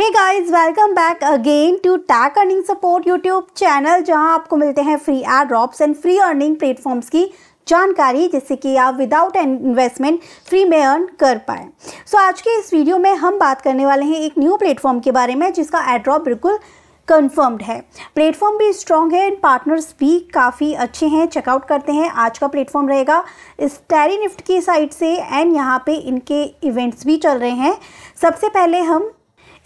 है guys welcome back again to Tech earning Support YouTube channel जहां आपको मिलते हैं free airdrops and free earning platforms की जानकारी जिससे कि आप विदाउट इन्वेस्टमेंट फ्री में अर्न कर पाए सो so, आज के इस वीडियो में हम बात करने वाले हैं एक न्यू प्लेटफॉर्म के बारे में जिसका एड्रॉप बिल्कुल कन्फर्म्ड है प्लेटफॉर्म भी स्ट्रॉन्ग है एंड पार्टनर्स भी काफ़ी अच्छे हैं चेकआउट करते हैं आज का प्लेटफॉर्म रहेगा इस टेरी निफ्ट की साइट से एंड यहाँ पे इनके इवेंट्स भी चल रहे हैं सबसे पहले हम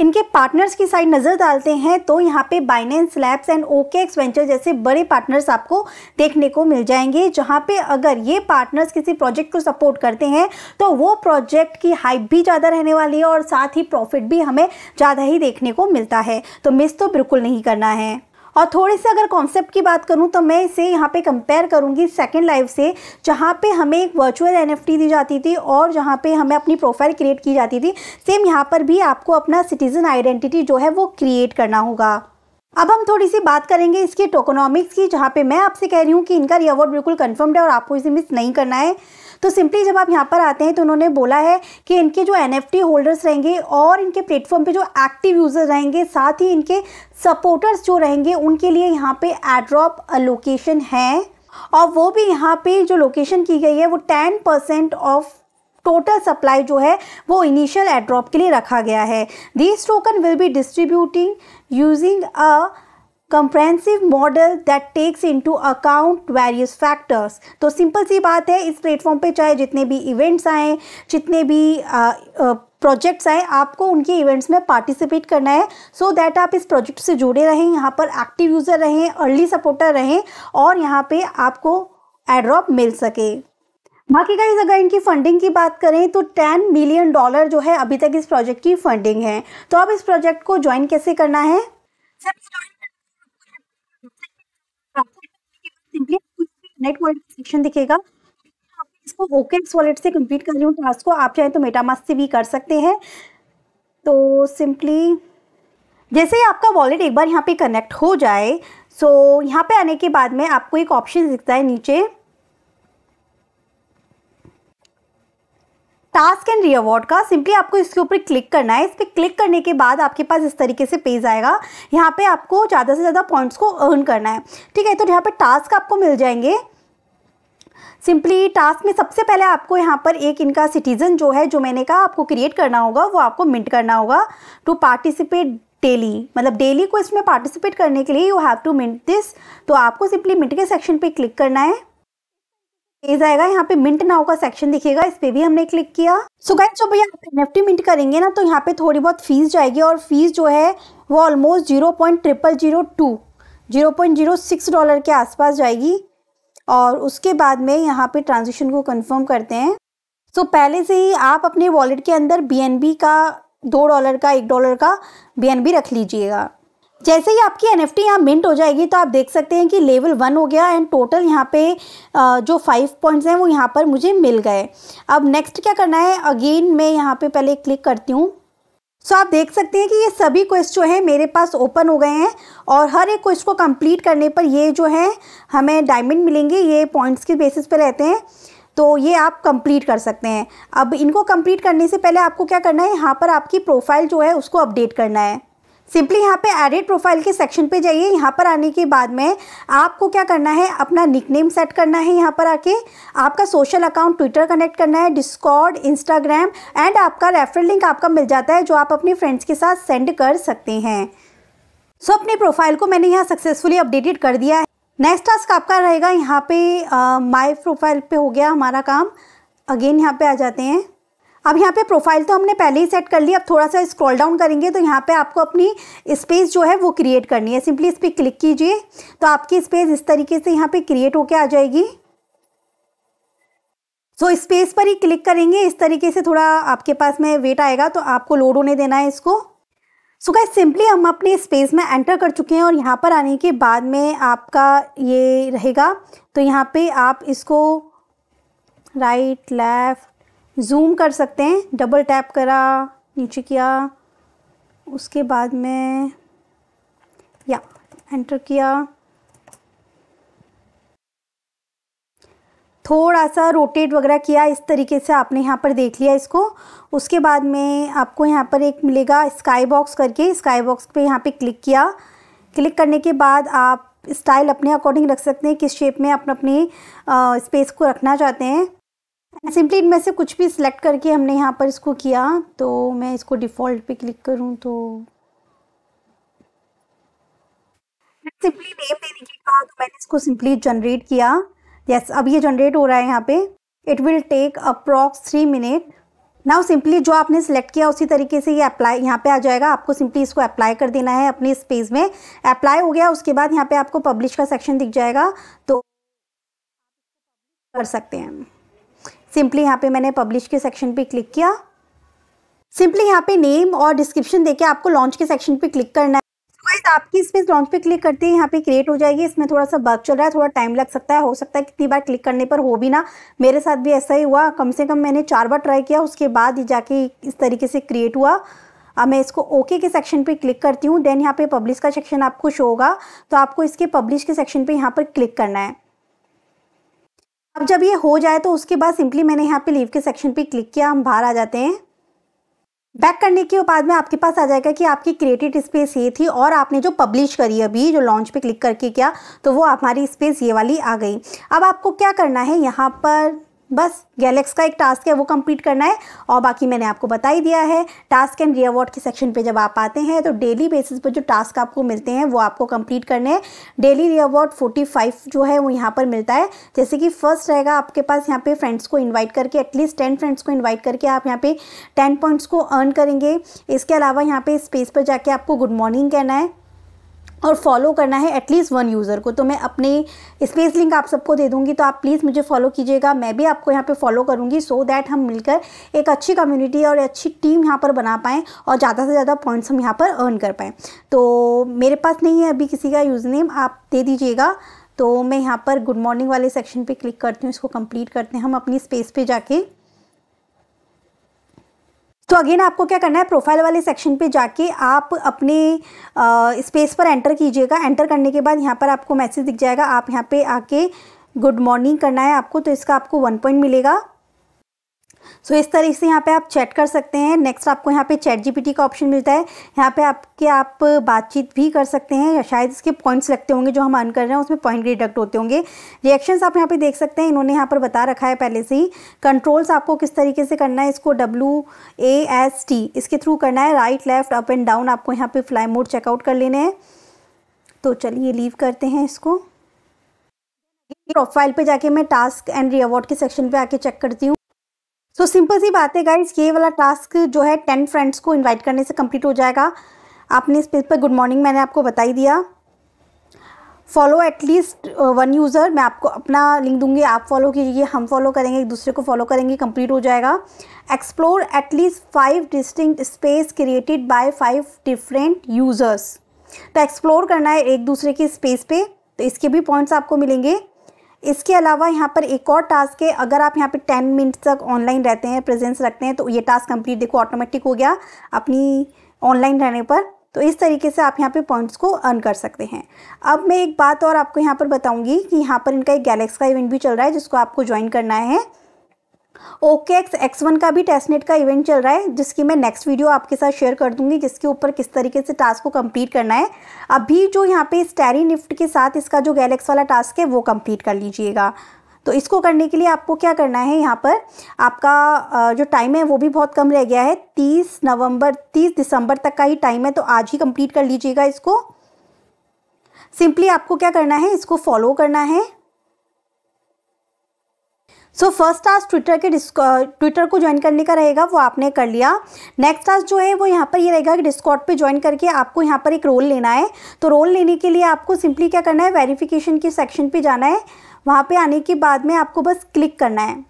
इनके पार्टनर्स की साइड नज़र डालते हैं तो यहाँ पे Binance Labs and OKX Ventures जैसे बड़े पार्टनर्स आपको देखने को मिल जाएंगे जहाँ पे अगर ये पार्टनर्स किसी प्रोजेक्ट को सपोर्ट करते हैं तो वो प्रोजेक्ट की हाइप भी ज़्यादा रहने वाली है और साथ ही प्रॉफिट भी हमें ज़्यादा ही देखने को मिलता है तो मिस तो बिल्कुल नहीं करना है और थोड़े से अगर कॉन्सेप्ट की बात करूँ तो मैं इसे यहाँ पे कंपेयर करूँगी सेकेंड लाइफ से जहाँ पे हमें एक वर्चुअल एन दी जाती थी और जहाँ पे हमें अपनी प्रोफाइल क्रिएट की जाती थी सेम यहाँ पर भी आपको अपना सिटीज़न आइडेंटिटी जो है वो क्रिएट करना होगा अब हम थोड़ी सी बात करेंगे इसके टोकोनॉमिक्स की जहाँ पे मैं आपसे कह रही हूँ कि इनका ये अवार्ड बिल्कुल कन्फर्म्ड है और आपको इसे मिस नहीं करना है तो सिंपली जब आप यहाँ पर आते हैं तो उन्होंने बोला है कि इनके जो एन होल्डर्स रहेंगे और इनके प्लेटफॉर्म पे जो एक्टिव यूजर्स रहेंगे साथ ही इनके सपोर्टर्स जो रहेंगे उनके लिए यहाँ पे एड्रॉप लोकेशन है और वो भी यहाँ पे जो लोकेशन की गई है वो ten percent of total supply जो है वो इनिशियल एड्रॉप के लिए रखा गया है this token will be distributing using a comprehensive model that takes into account various factors तो सिंपल सी बात है इस प्लेटफॉर्म पे चाहे जितने भी इवेंट्स आएँ जितने भी प्रोजेक्ट्स आए आपको उनके इवेंट्स में पार्टिसिपेट करना है सो so दैट आप इस प्रोजेक्ट से जुड़े रहें यहाँ पर एक्टिव यूज़र रहें अर्ली सपोर्टर रहें और यहाँ पे आपको एड्रॉप मिल सके बाकी गाइज अगर इनकी फंडिंग की बात करें तो 10 मिलियन डॉलर जो है अभी तक इस प्रोजेक्ट की फंडिंग है तो अब इस प्रोजेक्ट को ज्वाइन कैसे करना है वॉलेट से कर रही हूँ टास्क तो को आप चाहें तो मेटामास्क से भी कर सकते हैं तो सिंपली जैसे ही आपका वॉलेट एक बार यहाँ पे कनेक्ट हो जाए सो यहाँ पे आने के बाद में आपको एक ऑप्शन दिखता है नीचे टास्क एंड अवार्ड का सिंपली आपको इसके ऊपर क्लिक करना है इस पर क्लिक करने के बाद आपके पास इस तरीके से पेज आएगा यहाँ पे आपको ज़्यादा से ज़्यादा पॉइंट्स को अर्न करना है ठीक है तो यहाँ पे टास्क आपको मिल जाएंगे सिंपली टास्क में सबसे पहले आपको यहाँ पर एक इनका सिटीज़न जो है जो मैंने कहा आपको क्रिएट करना होगा वो आपको मिंट करना होगा टू पार्टिसिपेट डेली मतलब डेली को इसमें पार्टिसिपेट करने के लिए you have to mint this तो आपको सिंपली मिंट के सेक्शन पर क्लिक करना है पेज आएगा यहाँ पे मिंट नाउ का सेक्शन दिखेगा इस पे भी हमने क्लिक किया सो गाइस जब यहाँ पे निफ्टी मिंट करेंगे ना तो यहाँ पे थोड़ी बहुत फीस जाएगी और फीस जो है वो almost zero point triple zero two zero point zero six dollar के आसपास जाएगी और उसके बाद में यहाँ पे ट्रांजेक्शन को कन्फर्म करते हैं सो so, पहले से ही आप अपने वॉलेट के अंदर बी का दो डॉलर का एक डॉलर का बी रख लीजिएगा जैसे ही आपकी एन एफ टी यहाँ मिंट हो जाएगी तो आप देख सकते हैं कि लेवल वन हो गया एंड टोटल यहाँ पे जो फाइव पॉइंट्स हैं वो यहाँ पर मुझे मिल गए अब नेक्स्ट क्या करना है अगेन मैं यहाँ पे पहले क्लिक करती हूँ सो so, आप देख सकते हैं कि ये सभी क्वेश्चन जो हैं मेरे पास ओपन हो गए हैं और हर एक क्वेश्चन को कंप्लीट करने पर ये जो है हमें डायमंड मिलेंगे ये पॉइंट्स के बेसिस पर रहते हैं तो ये आप कंप्लीट कर सकते हैं अब इनको कंप्लीट करने से पहले आपको क्या करना है यहाँ पर आपकी प्रोफाइल जो है उसको अपडेट करना है सिंपली यहाँ पे एडिट प्रोफाइल के सेक्शन पे जाइए यहाँ पर आने के बाद में आपको क्या करना है अपना निकनेम सेट करना है यहाँ पर आके आपका सोशल अकाउंट ट्विटर कनेक्ट करना है डिस्कॉर्ड इंस्टाग्राम एंड आपका रेफरल लिंक आपका मिल जाता है जो आप अपने फ्रेंड्स के साथ सेंड कर सकते हैं सो so, अपने प्रोफाइल को मैंने यहाँ सक्सेसफुली अपडेटेड कर दिया है नेक्स्ट टास्क आपका रहेगा यहाँ पे माई प्रोफाइल पर हो गया हमारा काम अगेन यहाँ पर आ जाते हैं अब यहाँ पे प्रोफाइल तो हमने पहले ही सेट कर ली अब थोड़ा सा स्क्रॉल डाउन करेंगे तो यहाँ पे आपको अपनी स्पेस जो है वो क्रिएट करनी है सिंपली इस पर क्लिक कीजिए तो आपकी स्पेस इस तरीके से यहाँ पे क्रिएट होके आ जाएगी सो so, स्पेस पर ही क्लिक करेंगे इस तरीके से थोड़ा आपके पास में वेट आएगा तो आपको लोड होने देना है इसको सो गाइस सिंपली हम अपने स्पेस में एंटर कर चुके हैं और यहाँ पर आने के बाद में आपका ये रहेगा तो यहाँ पे आप इसको राइट लेफ़्ट जूम कर सकते हैं डबल टैप करा नीचे किया उसके बाद में या एंटर किया थोड़ा सा रोटेट वगैरह किया इस तरीके से आपने यहाँ पर देख लिया इसको उसके बाद में आपको यहाँ पर एक मिलेगा स्काई बॉक्स करके स्काई बॉक्स पे यहाँ पे क्लिक किया क्लिक करने के बाद आप स्टाइल अपने अकॉर्डिंग रख सकते हैं किस शेप में आप अपनी स्पेस को रखना चाहते हैं सिंपली इनमें से कुछ भी सिलेक्ट करके हमने यहाँ पर इसको किया तो मैं इसको डिफ़ॉल्ट पे क्लिक करूँ तो सिंपली नेम देने के कहा तो मैंने इसको सिंपली जनरेट किया यस yes, अब ये जनरेट हो रहा है यहाँ पे it will take approx three minute now simply जो आपने सेलेक्ट किया उसी तरीके से ये अप्लाई यहाँ पे आ जाएगा आपको सिंपली इसको अप्लाई कर देना है अपने स्पेस में अप्लाई हो गया उसके बाद यहाँ पे आपको पब्लिश का सेक्शन दिख जाएगा तो कर सकते हैं सिंपली यहाँ पे मैंने पब्लिश के सेक्शन पे क्लिक किया सिंपली यहाँ पे नेम और डिस्क्रिप्शन देके आपको लॉन्च के सेक्शन पे क्लिक करना है गाइस आपकी इसमें लॉन्च पे क्लिक करते हैं यहाँ पे क्रिएट हो जाएगी इसमें थोड़ा सा बग चल रहा है थोड़ा टाइम लग सकता है हो सकता है कितनी बार क्लिक करने पर हो भी ना मेरे साथ भी ऐसा ही हुआ कम से कम मैंने चार बार ट्राई किया उसके बाद जाके इस तरीके से क्रिएट हुआ अब मैं इसको ओके के सेक्शन पे क्लिक करती हूँ देन यहाँ पे पब्लिश का सेक्शन आपको शो होगा तो आपको इसके पब्लिश के सेक्शन पे यहाँ पर क्लिक करना है अब जब ये हो जाए तो उसके बाद सिंपली मैंने यहाँ पे लीव के सेक्शन पे क्लिक किया हम बाहर आ जाते हैं बैक करने के बाद में आपके पास आ जाएगा कि आपकी क्रिएटेड स्पेस ये थी और आपने जो पब्लिश करी अभी जो लॉन्च पे क्लिक करके किया तो वो हमारी स्पेस ये वाली आ गई अब आपको क्या करना है यहाँ पर बस गैलेक्स का एक टास्क है वो कंप्लीट करना है और बाकी मैंने आपको बता ही दिया है टास्क एंड रिअवॉर्ड के सेक्शन पे जब आप आते हैं तो डेली बेसिस पर जो टास्क आपको मिलते हैं वो आपको कंप्लीट करने हैं डेली रिवॉर्ड 45 जो है वो यहाँ पर मिलता है जैसे कि फर्स्ट रहेगा आपके पास यहाँ पे फ्रेंड्स को इन्वाइट करके एटलीस्ट टेन फ्रेंड्स को इन्वाइट करके आप यहाँ पर टेन पॉइंट्स को अर्न करेंगे इसके अलावा यहाँ पर स्पेस पर जाके आपको गुड मॉर्निंग कहना है और फॉलो करना है एटलीस्ट वन यूज़र को तो मैं अपने स्पेस लिंक आप सबको दे दूंगी तो आप प्लीज़ मुझे फॉलो कीजिएगा मैं भी आपको यहाँ पे फॉलो करूँगी सो so दैट हम मिलकर एक अच्छी कम्युनिटी और अच्छी टीम यहाँ पर बना पाएँ और ज़्यादा से ज़्यादा पॉइंट्स हम यहाँ पर अर्न कर पाएँ तो मेरे पास नहीं है अभी किसी का यूज़ नेम आप दे दीजिएगा तो मैं यहाँ पर गुड मॉर्निंग वाले सेक्शन पर क्लिक करती हूँ इसको कम्प्लीट करते हैं हम अपनी स्पेस पर जाके तो अगेन आपको क्या करना है प्रोफाइल वाले सेक्शन पे जाके आप अपने स्पेस पर एंटर कीजिएगा एंटर करने के बाद यहाँ पर आपको मैसेज दिख जाएगा आप यहाँ पे आके गुड मॉर्निंग करना है आपको तो इसका आपको वन पॉइंट मिलेगा सो इस तरीके से यहाँ पे आप चैट कर सकते हैं नेक्स्ट आपको यहाँ पे चैट जीपीटी का ऑप्शन मिलता है यहाँ पे आपके आप बातचीत भी कर सकते हैं या शायद इसके पॉइंट्स लगते होंगे जो हम अर्न कर रहे हैं उसमें पॉइंट डिडक्ट होते होंगे रिएक्शंस आप यहाँ पे देख सकते हैं इन्होंने यहाँ पर बता रखा है पहले से ही कंट्रोल्स आपको किस तरीके से करना है इसको डब्ल्यू ए एस टी इसके थ्रू करना है right left up and down आपको यहाँ पर फ्लाई मोड चेकआउट कर लेने हैं तो चलिए लीव करते हैं इसको प्रोफाइल पे जाके मैं टास्क एंड रिवॉर्ड के सेक्शन पे आके चेक करती हूँ तो सिंपल सी बात है गाइज ये वाला टास्क जो है टेन फ्रेंड्स को इन्वाइट करने से कम्प्लीट हो जाएगा आपने इस पेज पर गुड मॉर्निंग मैंने आपको बता ही दिया फॉलो एटलीस्ट वन यूज़र मैं आपको अपना लिंक दूंगी आप फॉलो कीजिए हम फॉलो करेंगे एक दूसरे को फॉलो करेंगे कंप्लीट हो जाएगा explore at least five distinct space created by five different users तो एक्सप्लोर करना है एक दूसरे के स्पेस पे तो इसके भी पॉइंट्स आपको मिलेंगे इसके अलावा यहाँ पर एक और टास्क है अगर आप यहाँ पे टेन मिनट तक ऑनलाइन रहते हैं प्रेजेंस रखते हैं तो ये टास्क कंप्लीट देखो ऑटोमेटिक हो गया अपनी ऑनलाइन रहने पर तो इस तरीके से आप यहाँ पे पॉइंट्स को अर्न कर सकते हैं अब मैं एक बात और आपको यहाँ पर बताऊँगी कि यहाँ पर इनका एक गैलेक्स का इवेंट भी चल रहा है जिसको आपको ज्वाइन करना है ओके एक्स एक्स वन का भी टेस्टनेट का इवेंट चल रहा है जिसकी मैं नेक्स्ट वीडियो आपके साथ शेयर कर दूंगी जिसके ऊपर किस तरीके से टास्क को कंप्लीट करना है अभी जो यहाँ पे स्टेरी निफ्ट के साथ इसका जो गैलेक्स वाला टास्क है वो कंप्लीट कर लीजिएगा तो इसको करने के लिए आपको क्या करना है यहाँ पर आपका जो टाइम है वो भी बहुत कम रह गया है तीस नवंबर तीस दिसंबर तक का ही टाइम है तो आज ही कंप्लीट कर लीजिएगा इसको सिंपली आपको क्या करना है इसको फॉलो करना है सो फर्स्ट टास्क ट्विटर के ट्विटर को ज्वाइन करने का रहेगा वो आपने कर लिया नेक्स्ट टास्क जो है वो यहाँ पर ये रहेगा कि डिस्कॉट पे ज्वाइन करके आपको यहाँ पर एक रोल लेना है तो रोल लेने के लिए आपको सिंपली क्या करना है वेरिफिकेशन के सेक्शन पे जाना है वहाँ पे आने के बाद में आपको बस क्लिक करना है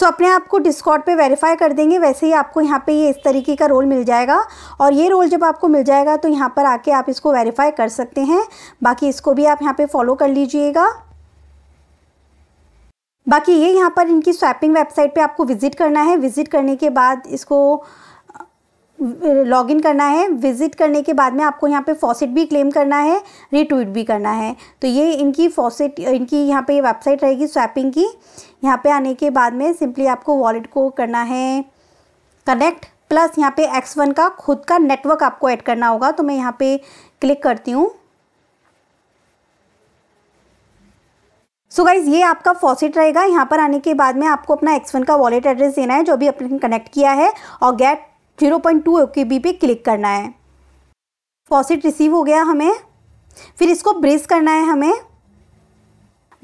सो अपने आप को डिस्कॉर्ड पे वेरीफाई कर देंगे वैसे ही आपको यहाँ पे ये इस तरीके का रोल मिल जाएगा और ये रोल जब आपको मिल जाएगा तो यहाँ पर आके आप इसको वेरीफाई कर सकते हैं बाकी इसको भी आप यहाँ पे फॉलो कर लीजिएगा बाकी ये यहाँ पर इनकी स्वैपिंग वेबसाइट पे आपको विज़िट करना है विज़िट करने के बाद इसको लॉग इन करना है विजिट करने के बाद में आपको यहाँ पे फॉसेट भी क्लेम करना है रिट्वीट भी करना है तो ये इनकी फॉसेट इनकी यहाँ पे वेबसाइट रहेगी स्वैपिंग की यहाँ पे आने के बाद में सिंपली आपको वॉलेट को करना है कनेक्ट प्लस यहाँ पे एक्स वन का खुद का नेटवर्क आपको ऐड करना होगा तो मैं यहाँ पे क्लिक करती हूँ सो so गाइज ये आपका फॉसेट रहेगा यहाँ पर आने के बाद में आपको अपना एक्स वन का वॉलेट एड्रेस देना है जो भी आपने कनेक्ट किया है और गेट जीरो पॉइंट टू के बी पे क्लिक करना है फॉसिट रिसीव हो गया हमें फिर इसको ब्रेस करना है हमें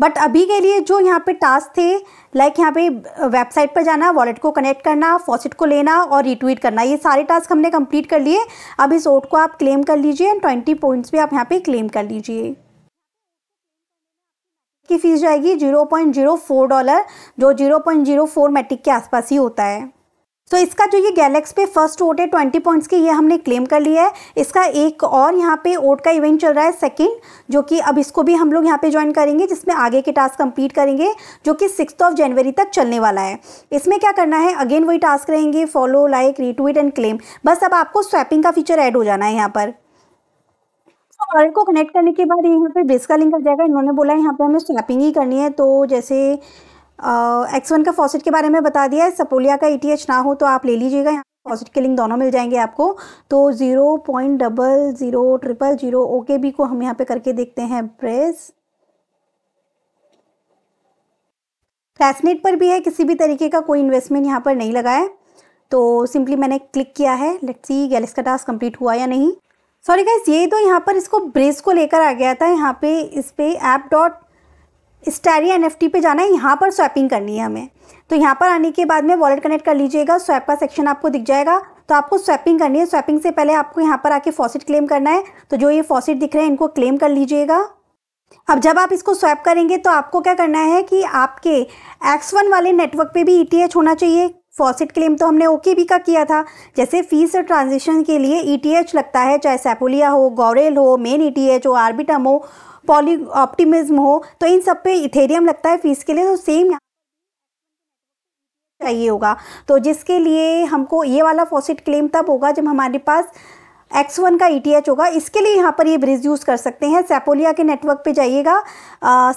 बट अभी के लिए जो यहाँ पे टास्क थे लाइक यहाँ पे वेबसाइट पर जाना वॉलेट को कनेक्ट करना फॉसिट को लेना और रिट्वीट करना ये सारे टास्क हमने कंप्लीट कर लिए अब इस ओट को आप क्लेम कर लीजिए एंड ट्वेंटी पॉइंट्स भी आप यहाँ पे क्लेम कर लीजिए की फ़ीस जाएगी zero point zero four dollar जो zero point zero four Matic के आसपास ही होता है तो so, इसका जो ये गैलेक्स पे फर्स्ट ओट है ट्वेंटी पॉइंट्स की ये हमने क्लेम कर लिया है इसका एक और यहाँ पे ओट का इवेंट चल रहा है सेकंड जो कि अब इसको भी हम लोग यहाँ पे ज्वाइन करेंगे जिसमें आगे के टास्क कंप्लीट करेंगे जो कि सिक्स ऑफ जनवरी तक चलने वाला है इसमें क्या करना है अगेन वही टास्क रहेंगे follow like retweet and claim बस अब आपको स्वैपिंग का फीचर ऐड हो जाना है यहाँ पर वर्ल्ड को कनेक्ट करने के बाद यहाँ पे बेस का लिंक आ जाएगा इन्होंने बोला है यहाँ पे हमें स्वैपिंग ही करनी है तो जैसे एक्स वन का फॉसिट के बारे में बता दिया है सपोलिया का ई e ना हो तो आप ले लीजिएगा यहाँ फॉसिट के लिंक दोनों मिल जाएंगे आपको तो zero point double zero triple zero OKB को हम यहाँ पे करके देखते हैं प्रेस फैसनेट पर भी है किसी भी तरीके का कोई इन्वेस्टमेंट यहाँ पर नहीं लगा है तो सिंपली मैंने क्लिक किया है लेट्स सी गैलेक्स का टास्क कंप्लीट हुआ या नहीं सॉरी गाइस ये तो यहाँ पर इसको ब्रेस को लेकर आ गया था यहाँ पे इस पर ऐप डॉट स्टेरिया एन पे जाना है यहाँ पर स्वैपिंग करनी है हमें तो यहाँ पर आने के बाद में वॉलेट कनेक्ट कर लीजिएगा स्वैप का सेक्शन आपको दिख जाएगा तो आपको स्वैपिंग करनी है स्वैपिंग से पहले आपको यहाँ पर आके फॉसिट क्लेम करना है तो जो ये फॉसिट दिख रहे हैं इनको क्लेम कर लीजिएगा अब जब आप इसको स्वैप करेंगे तो आपको क्या करना है कि आपके एक्स वन वाले नेटवर्क पे भी ई e होना चाहिए फॉसिट क्लेम तो हमने ओके भी का किया था जैसे फीस और ट्रांजेक्शन के लिए ई e लगता है चाहे सेपोलिया हो गौरेल हो मेन ई e हो आर्बिटम हो पॉली ऑप्टिमिज्म हो तो इन सब पे इथेरियम लगता है फीस के लिए तो सेम चाहिए होगा तो जिसके लिए हमको ये वाला फॉसिट क्लेम तब होगा जब हमारे पास एक्स वन का ई टी एच होगा इसके लिए यहाँ पर ये ब्रिज यूज़ कर सकते हैं सेपोलिया के नेटवर्क पे जाइएगा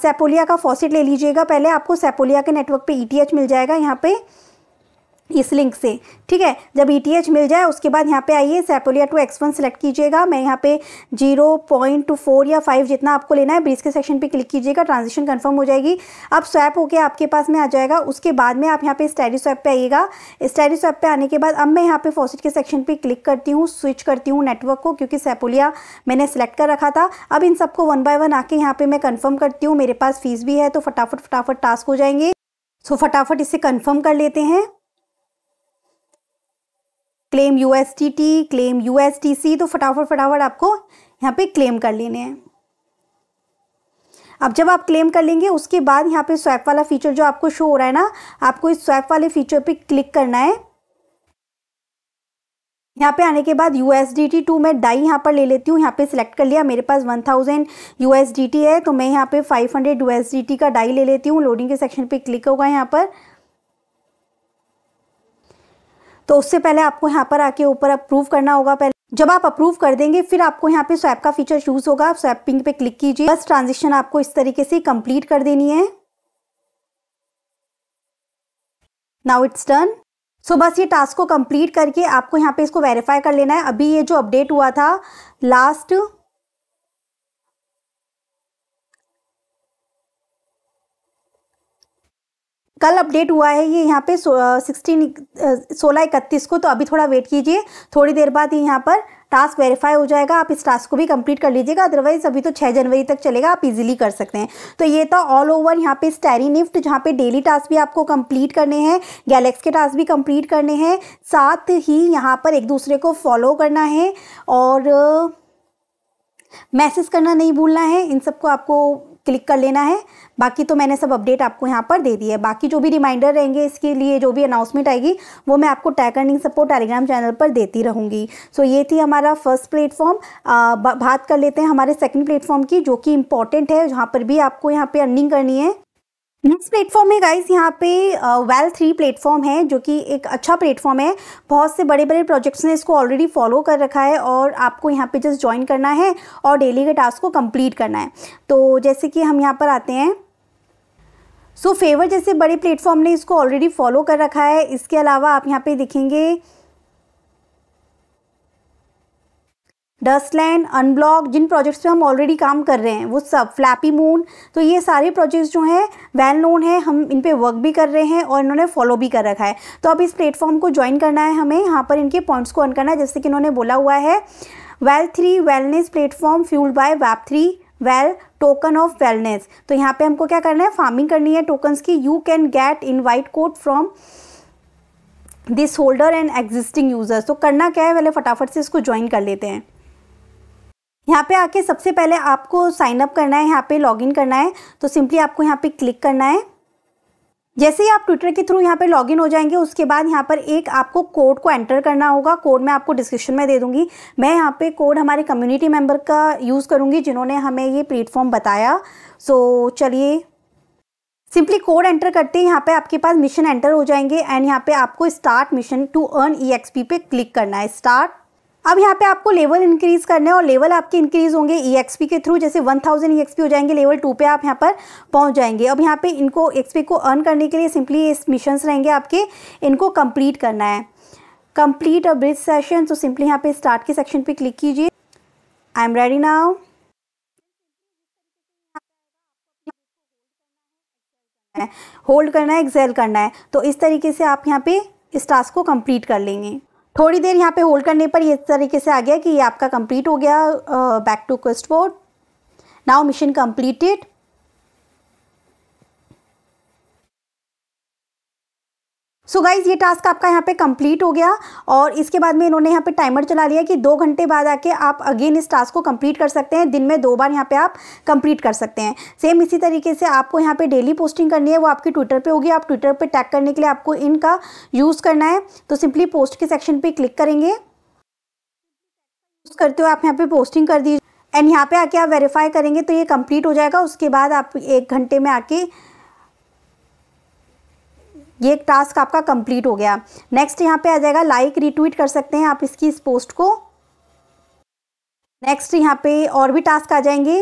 सेपोलिया का फॉसिट ले लीजिएगा पहले आपको सेपोलिया के नेटवर्क पे ई टी एच मिल जाएगा यहाँ पे इस लिंक से ठीक है जब ई e मिल जाए उसके बाद यहाँ पे आइए Sepolia to X one select कीजिएगा मैं यहाँ पे जीरो पॉइंट टू फोर या फाइव जितना आपको लेना है ब्रिज के सेक्शन पे क्लिक कीजिएगा ट्रांजेक्शन कंफर्म हो जाएगी अब स्वैप होके आपके पास में आ जाएगा उसके बाद में आप यहाँ पे स्टैडी स्वैप पे आइएगा स्टैडी स्वैप पे आने के बाद अब मैं यहाँ पे फॉसिट के सेक्शन पर क्लिक करती हूँ स्विच करती हूँ नेटवर्क को क्योंकि सेपोलिया मैंने सेलेक्ट कर रखा था अब इन सबको वन बाय वन आके यहाँ पर मैं कन्फर्म करती हूँ मेरे पास फीस भी है तो फटाफट फटाफट टास्क हो जाएंगे सो फटाफट इसे कन्फर्म कर लेते हैं claim U S D T claim U S D C तो फटाफट फटाफट आपको यहाँ पे क्लेम कर लेने हैं अब जब आप क्लेम कर लेंगे उसके बाद यहाँ पे स्वैप वाला फीचर जो आपको शो हो रहा है ना आपको इस स्वैप वाले फीचर पे क्लिक करना है यहाँ पे आने के बाद U S D T to मैं डाई यहाँ पर ले लेती हूँ यहाँ पे सिलेक्ट कर लिया मेरे पास one thousand U S D T है तो मैं यहाँ पे five hundred U S D T का डाई ले लेती हूँ लोडिंग के सेक्शन पे क्लिक होगा यहाँ पर तो उससे पहले आपको यहाँ पर आके ऊपर अप्रूव करना होगा पहले जब आप अप्रूव कर देंगे फिर आपको यहाँ पे स्वैप का फीचर चूज होगा आप स्वैपिंग पे क्लिक कीजिए बस ट्रांजेक्शन आपको इस तरीके से कंप्लीट कर देनी है नाउ इट्स डन सो बस ये टास्क को कंप्लीट करके आपको यहाँ पे इसको वेरीफाई कर लेना है अभी ये जो अपडेट हुआ था लास्ट कल अपडेट हुआ है ये यहाँ पे सिक्सटीन सोलह इकतीस को तो अभी थोड़ा वेट कीजिए थोड़ी देर बाद ये यहाँ पर टास्क वेरीफाई हो जाएगा आप इस टास्क को भी कंप्लीट कर लीजिएगा अदरवाइज अभी तो 6 जनवरी तक चलेगा आप इजीली कर सकते हैं तो ये था ऑल ओवर यहाँ पे स्टैरी निफ्ट जहाँ पे डेली टास्क भी आपको कंप्लीट करने हैं गैलेक्स के टास्क भी कंप्लीट करने हैं साथ ही यहाँ पर एक दूसरे को फॉलो करना है और मैसेज करना नहीं भूलना है इन सबको आपको क्लिक कर लेना है बाकी तो मैंने सब अपडेट आपको यहाँ पर दे दी है बाकी जो भी रिमाइंडर रहेंगे इसके लिए जो भी अनाउंसमेंट आएगी वो मैं आपको Tech Earning support Telegram channel पर देती रहूँगी सो ये थी हमारा फर्स्ट प्लेटफॉर्म बात कर लेते हैं हमारे सेकेंड प्लेटफॉर्म की जो कि इंपॉर्टेंट है जहाँ पर भी आपको यहाँ पर अर्निंग करनी है नेक्स्ट प्लेटफॉर्म है गाइस यहाँ पे वेल थ्री प्लेटफॉर्म है जो कि एक अच्छा प्लेटफॉर्म है बहुत से बड़े बड़े प्रोजेक्ट्स ने इसको ऑलरेडी फॉलो कर रखा है और आपको यहाँ पे जस्ट ज्वाइन करना है और डेली के टास्क को कंप्लीट करना है तो जैसे कि हम यहाँ पर आते हैं सो so, फेवर जैसे बड़े प्लेटफॉर्म ने इसको ऑलरेडी फॉलो कर रखा है इसके अलावा आप यहाँ पर देखेंगे डस्ट लैंड अनब्लॉक जिन प्रोजेक्ट्स पे हम ऑलरेडी काम कर रहे हैं वो सब फ्लैपी मून तो ये सारे प्रोजेक्ट्स जो हैं वेल नोन है हम इन पे वर्क भी कर रहे हैं और इन्होंने फॉलो भी कर रखा है तो अब इस प्लेटफॉर्म को ज्वाइन करना है हमें यहाँ पर इनके पॉइंट्स को अर्न करना है जैसे कि इन्होंने बोला हुआ है well three wellness platform fuelled by web three well token of wellness तो यहाँ पे हमको क्या करना है फार्मिंग करनी है टोकन्स की you can get invite code from this holder and existing users तो करना क्या है पहले फटाफट से इसको ज्वाइन कर लेते हैं यहाँ पे आके सबसे पहले आपको साइन अप करना है यहाँ पे लॉगिन करना है तो सिंपली आपको यहाँ पे क्लिक करना है जैसे ही आप ट्विटर के थ्रू यहाँ पे लॉगिन हो जाएंगे उसके बाद यहाँ पर एक आपको कोड को एंटर करना होगा कोड मैं आपको डिस्क्रिप्शन में दे दूंगी मैं यहाँ पे कोड हमारे कम्युनिटी मेम्बर का यूज़ करूँगी जिन्होंने हमें ये प्लेटफॉर्म बताया सो चलिए सिंपली कोड एंटर करते ही यहाँ पे आपके पास मिशन एंटर हो जाएंगे एंड यहाँ पे आपको start mission to earn E पे क्लिक करना है स्टार्ट अब यहाँ पे आपको लेवल इंक्रीज करना है और लेवल आपके इंक्रीज होंगे ई e के थ्रू जैसे 1000 थाउजेंड e हो जाएंगे लेवल टू पे आप यहाँ पर पहुँच जाएंगे अब यहाँ पे इनको एक्सपी को अर्न करने के लिए सिंपली इस मिशंस रहेंगे आपके इनको कंप्लीट करना है कंप्लीट अ ब्रिज सेशन तो सिंपली यहाँ पे स्टार्ट के सेक्शन पे क्लिक कीजिए I am ready now hold करना है एक्सेल करना है तो इस तरीके से आप यहाँ पे इस टास्क को कंप्लीट कर लेंगे थोड़ी देर यहाँ पे होल्ड करने पर ये इस तरीके से आ गया कि ये आपका कंप्लीट हो गया back to quest board now mission completed so so guys ये टास्क आपका यहाँ पे कंप्लीट हो गया और इसके बाद में इन्होंने यहाँ पे टाइमर चला लिया कि दो घंटे बाद आके आप अगेन इस टास्क को कंप्लीट कर सकते हैं दिन में दो बार यहाँ पे आप कंप्लीट कर सकते हैं सेम इसी तरीके से आपको यहाँ पे डेली पोस्टिंग करनी है वो आपकी ट्विटर पे होगी आप ट्विटर पे टैग करने के लिए आपको इनका यूज़ करना है तो सिंपली पोस्ट के सेक्शन पर क्लिक करेंगे करते हुए आप यहाँ पर पोस्टिंग कर दीजिए एंड यहाँ पर आके आप वेरीफाई करेंगे तो ये कम्प्लीट हो जाएगा उसके बाद आप एक घंटे में आके ये एक टास्क आपका कंप्लीट हो गया नेक्स्ट यहाँ पे आ जाएगा लाइक रीट्वीट कर सकते हैं आप इसकी इस पोस्ट को नेक्स्ट यहाँ पे और भी टास्क आ जाएंगे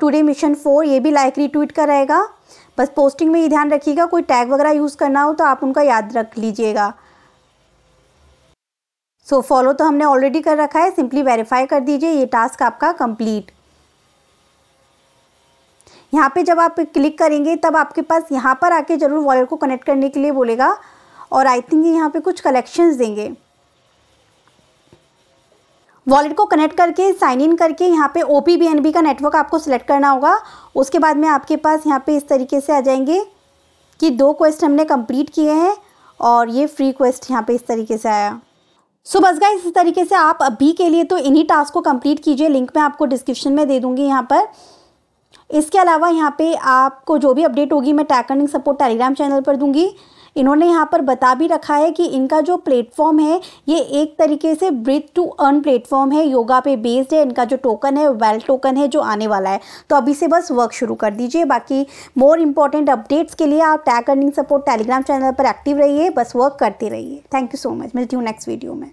टुडे मिशन फोर ये भी लाइक रीट्वीट का रहेगा बस पोस्टिंग में ये ध्यान रखिएगा कोई टैग वगैरह यूज़ करना हो तो आप उनका याद रख लीजिएगा सो so, फॉलो तो हमने ऑलरेडी कर रखा है सिंपली वेरीफाई कर दीजिए ये टास्क आपका कंप्लीट यहाँ पे जब आप क्लिक करेंगे तब आपके पास यहाँ पर आके ज़रूर वॉलेट को कनेक्ट करने के लिए बोलेगा और आई थिंक यहाँ पे कुछ कलेक्शंस देंगे वॉलेट को कनेक्ट करके साइन इन करके यहाँ पे ओ पी का नेटवर्क आपको सेलेक्ट करना होगा उसके बाद में आपके पास यहाँ पे इस तरीके से आ जाएंगे कि दो क्वेस्ट हमने कंप्लीट किए हैं और ये फ्री क्वेस्ट यहाँ पे इस तरीके से आया सो so, बस गाइस इस तरीके से आप अभी के लिए तो इन्हीं टास्क को कंप्लीट कीजिए लिंक मैं आपको डिस्क्रिप्शन में दे दूँगी यहाँ पर इसके अलावा यहाँ पे आपको जो भी अपडेट होगी मैं Tech earning support Telegram channel पर दूंगी इन्होंने यहाँ पर बता भी रखा है कि इनका जो प्लेटफॉर्म है ये एक तरीके से ब्रिथ टू अर्न प्लेटफॉर्म है योगा पे बेस्ड है इनका जो टोकन है वेल टोकन है जो आने वाला है तो अभी से बस वर्क शुरू कर दीजिए बाकी मोर इंपॉर्टेंट अपडेट्स के लिए आप tech earning support Telegram channel पर एक्टिव रहिए बस वर्क करते रहिए थैंक यू सो मच मिलती हूँ नेक्स्ट वीडियो में